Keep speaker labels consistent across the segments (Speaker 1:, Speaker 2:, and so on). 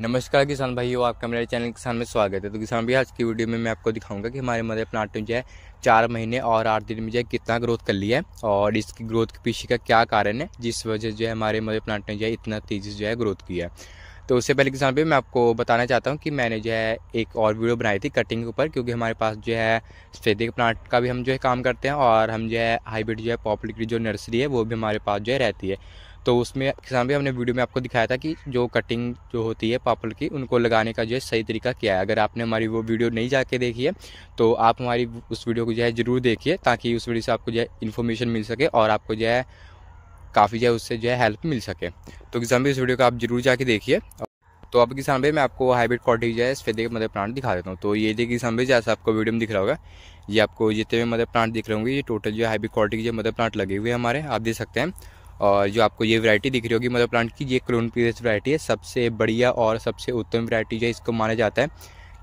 Speaker 1: नमस्कार किसान भाइयों आपका मेरे चैनल किसान में स्वागत है तो किसान भाई आज की वीडियो में मैं आपको दिखाऊंगा कि हमारे मदर प्लांट में जो है चार महीने और आठ दिन में जो है कितना ग्रोथ कर लिया है और इसकी ग्रोथ के पीछे का क्या कारण है जिस वजह जो है हमारे मदर प्लांट ने जो है इतना तेज़ी से जो है ग्रोथ किया है तो उससे पहले किसान भाई मैं आपको बताना चाहता हूँ कि मैंने जो है एक और वीडियो बनाई थी कटिंग के ऊपर क्योंकि हमारे पास जो है सफेदे प्लांट का भी हम जो है काम करते हैं और हम जो है हाईब्रिड जो है पॉपुलर की जो नर्सरी है वो भी हमारे पास जो है रहती है तो उसमें किसान भी हमने वीडियो में आपको दिखाया था कि जो कटिंग जो होती है पापल की उनको लगाने का जो है सही तरीका क्या है अगर आपने हमारी वो वीडियो नहीं जाके देखी है तो आप हमारी उस वीडियो को जो है ज़रूर देखिए ताकि उस वीडियो से आपको जो है इन्फॉर्मेशन मिल सके और आपको जो है काफ़ी जो है उससे जो है हेल्प मिल सके तो किसान भी इस वीडियो को आप जरूर जाके देखिए तो अब किसान भाई मैं आपको हाइब्रिड क्वालिटी जो है फेदे के मदर प्लांट दिखा देता हूँ तो ये देखिए किसान भाई जैसा आपको वीडियो में दिख रहा होगा ये आपको जितने भी मदर प्लांट दिख रहे होंगे ये टोटल जो है हाइब्रिड क्वालिटी के जो मदर प्लांट लगे हुए हैं हमारे आप देख सकते हैं और जो आपको ये वैरायटी दिख रही होगी मदर प्लांट की ये क्रोन पीरियस वैरायटी है सबसे बढ़िया और सबसे उत्तम वैरायटी जो इसको माना जाता है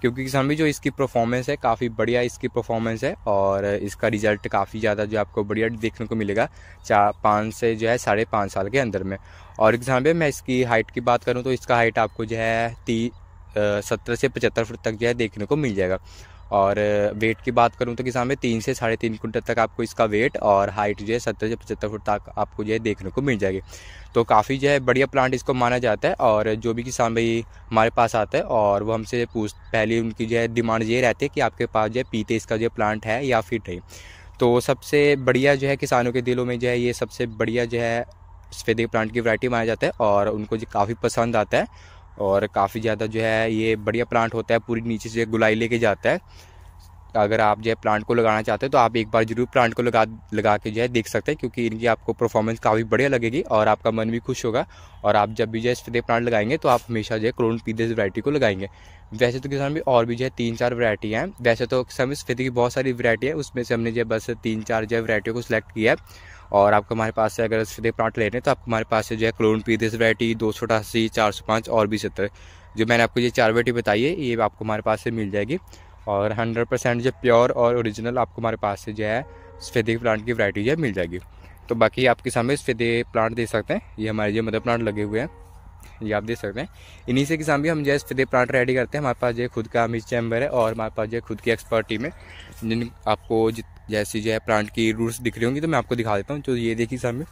Speaker 1: क्योंकि किसान भी जो इसकी परफॉर्मेंस है काफ़ी बढ़िया इसकी परफॉर्मेंस है और इसका रिजल्ट काफ़ी ज़्यादा जो आपको बढ़िया देखने को मिलेगा चार पाँच से जो है साढ़े पाँच साल के अंदर में और किसान भी मैं इसकी हाइट की बात करूँ तो इसका हाइट आपको जो है ती सत्रह से पचहत्तर फुट तक जो है देखने को मिल जाएगा और वेट की बात करूँ तो किसान में तीन से साढ़े तीन कुंटल तक आपको इसका वेट और हाइट जो है सत्तर से पचहत्तर फुट तक आपको जो है देखने को मिल जाएगी तो काफ़ी जो है बढ़िया प्लांट इसको माना जाता है और जो भी किसान भाई हमारे पास आता है और वो हमसे पूछ पहले उनकी जो है डिमांड ये रहती है कि आपके पास जो है पीते इसका जो प्लांट है या फिर है तो सबसे बढ़िया जो है किसानों के दिलों में जो है ये सबसे बढ़िया जो है सफेदी प्लांट की वरायटी माना जाता है और उनको जो काफ़ी पसंद आता है और काफ़ी ज़्यादा जो है ये बढ़िया प्लांट होता है पूरी नीचे से गुलाई लेके जाता है अगर आप जो है प्लांट को लगाना चाहते हैं तो आप एक बार जरूर प्लांट को लगा लगा के जो है देख सकते हैं क्योंकि इनकी आपको परफॉर्मेंस काफ़ी बढ़िया लगेगी और आपका मन भी खुश होगा और आप जब भी जो है स्प्रे प्लांट लगाएंगे तो आप हमेशा जो है क्रोन पीदेस वरायटी को लगाएंगे वैसे तो किसान भी और भी जो है तीन चार वरायटियाँ हैं वैसे तो समय स्फिति की बहुत सारी वरायटी है उसमें से हमने जो है बस तीन चार जो है वरायटियों को सिलेक्ट किया है और आपको हमारे पास से अगर सीधे प्लांट ले रहे हैं तो आपको हमारे पास से जो है क्लोन पी दस वरायटी दो सौ अठासी चार सौ पाँच और भी सत्तर जो मैंने आपको ये चार वरायटी बताई है ये आपको हमारे पास से मिल जाएगी और हंड्रेड परसेंट जो प्योर और ओरिजिनल आपको हमारे पास से जो है सफेदे प्लांट की वरायटी जो है मिल जाएगी तो बाकी आपके सामने सफ़ेदे प्लांट देख सकते हैं ये हमारे जो मदर प्लांट लगे हुए हैं ये आप देख सकते हैं इन्हीं से किसान भी हम जो है फिदे प्लांट रेडी करते हैं हमारे पास जो खुद का मिस चैम्बर है और हमारे पास जो खुद की एक्सपर्ट टीम है जिन आपको जित जैसी जो है प्लांट की रूट्स दिख रही होंगी तो मैं आपको दिखा देता हूँ तो ये देखिए सामने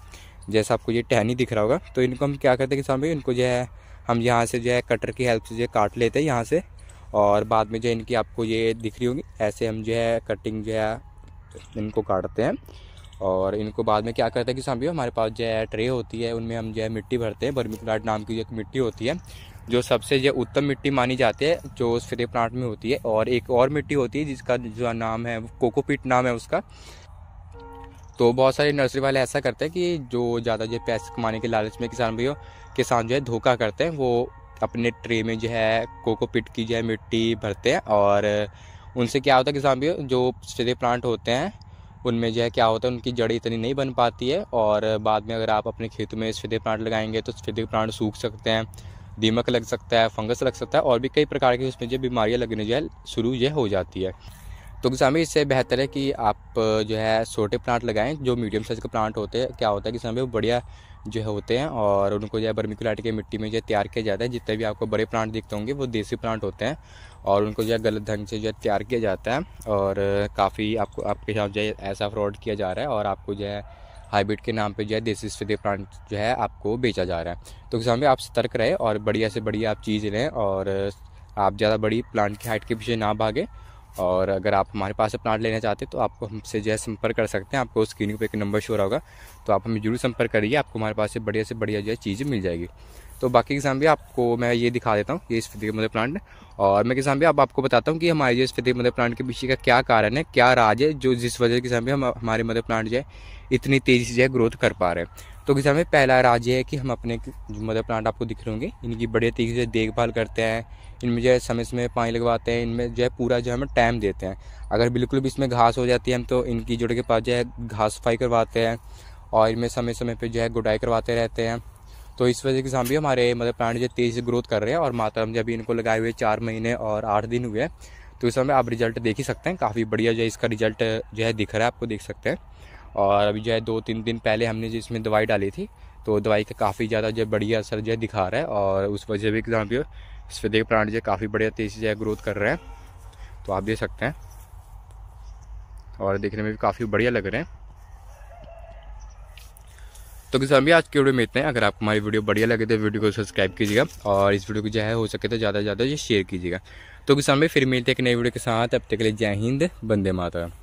Speaker 1: जैसा आपको ये टहनी दिख रहा होगा तो इनको हम क्या करते हैं कि सामने इनको जो है हम यहाँ से जो है कटर की हेल्प से जो है काट लेते हैं यहाँ से और बाद में जो है इनकी आपको ये दिख रही होंगी ऐसे हम जो है कटिंग जो है इनको काटते हैं और इनको बाद में क्या करते हैं कि सामने हमारे पास जो है ट्रे होती है उनमें हम जो है मिट्टी भरते हैं बर्मी नाम की जो एक मिट्टी होती है जो सबसे जो उत्तम मिट्टी मानी जाती है जो स्प्रे प्लांट में होती है और एक और मिट्टी होती है जिसका जो नाम है कोकोपीट नाम है उसका तो बहुत सारे नर्सरी वाले ऐसा करते हैं कि जो ज़्यादा जो पैसे कमाने के लालच में किसान भैया किसान जो है धोखा करते हैं वो अपने ट्रे में जो है कोकोपीट की जो है मिट्टी भरते हैं और उनसे क्या होता है किसान भैया जो सीधे प्लांट होते हैं उनमें जो है क्या होता है उनकी जड़ इतनी नहीं बन पाती है और बाद में अगर आप अपने खेतों में सीधे प्लांट लगाएंगे तो सीधे प्लांट सूख सकते हैं दीमक लग सकता है फंगस लग सकता है और भी कई प्रकार की उसमें जो बीमारियाँ लगने जो है शुरू यह हो जाती है तो किसामी इससे बेहतर है कि आप जो है छोटे प्लांट लगाएं जो मीडियम साइज़ के प्लांट होते हैं क्या होता है किसान वो बढ़िया जो है होते हैं और उनको जो है बर्मिकुलाइट की मिट्टी में जो तैयार किया जाता है जितने भी आपको बड़े प्लांट दिखते होंगे वो देसी प्लांट होते हैं और उनको जो है गलत ढंग से जो है तैयार किया जाता है और काफ़ी आपको आपके साथ जो है ऐसा फ्रॉड किया जा रहा है और आपको जो है हाइब्रिड के नाम पे जो है देसी सफेदे प्लांट जो है आपको बेचा जा रहा है तो किसान भाई आप सतर्क रहे और बढ़िया से बढ़िया आप चीज़ लें और आप ज़्यादा बड़ी प्लांट की हाइट के पीछे ना भागें और अगर आप हमारे पास से प्लांट लेना चाहते हैं तो आपको हमसे जो है संपर्क कर सकते हैं आपको स्क्रीनिंग पर एक नंबर शो होगा तो आप हमें जरूर संपर्क करिए आपको हमारे पास से बढ़िया से बढ़िया जो है चीज़ें मिल जाएगी तो बाकी किसान भी आपको मैं ये दिखा देता हूँ ये इस फिदिक मदर प्लांट और मैं किसान भी अब आप आपको बताता हूँ कि हमारे जो इस फिदिक मदर प्लांट के पीछे का क्या कारण है क्या राज है जो जिस वजह से किसान भी हम हमारे मदर प्लांट जो है इतनी तेज़ी से जो है ग्रोथ कर पा रहे हैं तो किसान में पहला राज ये है कि हम अपने जो मदर प्लांट आपको दिख रहे होंगे इनकी बड़े तेज़ी से देखभाल करते हैं इनमें जो है समय समय पानी लगवाते हैं इनमें जो है पूरा जो है हमें टाइम देते हैं अगर बिल्कुल भी इसमें घास हो जाती है हम तो इनकी जुड़ के पास जो है घास सफाई करवाते हैं और इनमें समय समय पर जो है गुडाई करवाते रहते हैं तो इस वजह के साथ भी हमारे मतलब प्लांट जो तेज़ ग्रोथ कर रहे हैं और मातरम जब अभी इनको लगाए हुए चार महीने और आठ दिन हुए हैं तो इस समय आप रिजल्ट देख ही सकते हैं काफ़ी बढ़िया जो है इसका रिजल्ट जो है दिख रहा है आपको देख सकते हैं और अभी जो है दो तीन दिन पहले हमने जो इसमें दवाई डाली थी तो दवाई का काफ़ी ज़्यादा जो बढ़िया असर जो है दिखा रहा है और उस वजह भी जहाँ भी इस पर देख प्लांट जो है काफ़ी बढ़िया तेज़ी से ग्रोथ कर रहे हैं तो आप देख सकते हैं और देखने में भी काफ़ी बढ़िया लग रहे हैं तो किसान भी आज के वीडियो में इतने अगर आपको हमारी वीडियो बढ़िया लगे तो वीडियो को सब्सक्राइब कीजिएगा और इस वीडियो को जो है हो सके तो ज़्यादा से ज़्यादा ये शेयर कीजिएगा तो किसान भाई फिर मिलते हैं एक नई वीडियो के साथ अब तक के लिए जय हिंद बंदे माता